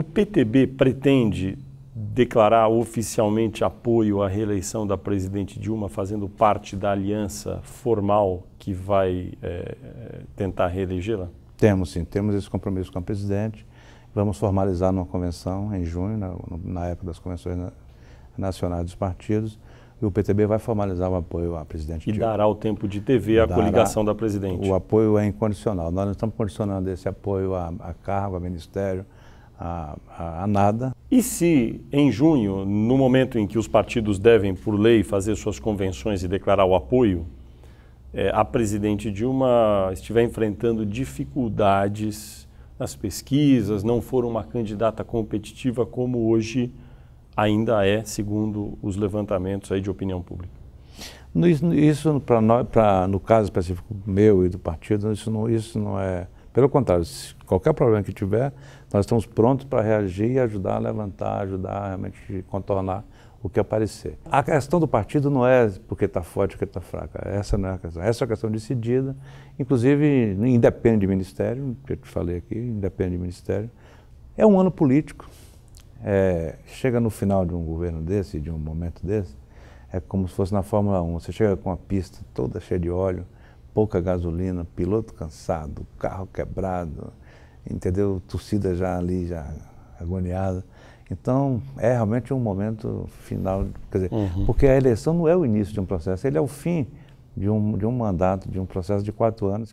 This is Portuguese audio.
O PTB pretende declarar oficialmente apoio à reeleição da presidente Dilma, fazendo parte da aliança formal que vai é, tentar reelegê-la? Temos sim, temos esse compromisso com a presidente. Vamos formalizar numa convenção em junho, na, na época das convenções nacionais dos partidos. E o PTB vai formalizar o apoio à presidente e Dilma. E dará o tempo de TV à coligação da presidente. O apoio é incondicional. Nós não estamos condicionando esse apoio a, a cargo, a ministério, a, a, a, nada. E se, em junho, no momento em que os partidos devem, por lei, fazer suas convenções e declarar o apoio, é, a presidente Dilma estiver enfrentando dificuldades nas pesquisas, não for uma candidata competitiva como hoje ainda é, segundo os levantamentos aí de opinião pública? Isso, isso para nós, pra, no caso específico meu e do partido, isso não, isso não é pelo contrário, qualquer problema que tiver, nós estamos prontos para reagir e ajudar a levantar, ajudar a realmente contornar o que aparecer. A questão do partido não é porque está forte ou porque está fraca. Essa não é a questão. Essa é a questão decidida. Inclusive, independe de ministério, que eu te falei aqui, independe de ministério. É um ano político. É, chega no final de um governo desse, de um momento desse, é como se fosse na Fórmula 1. Você chega com a pista toda cheia de óleo, pouca gasolina, piloto cansado, carro quebrado, entendeu? Torcida já ali, já agoniada. Então, é realmente um momento final, quer dizer, uhum. porque a eleição não é o início de um processo, ele é o fim de um, de um mandato, de um processo de quatro anos.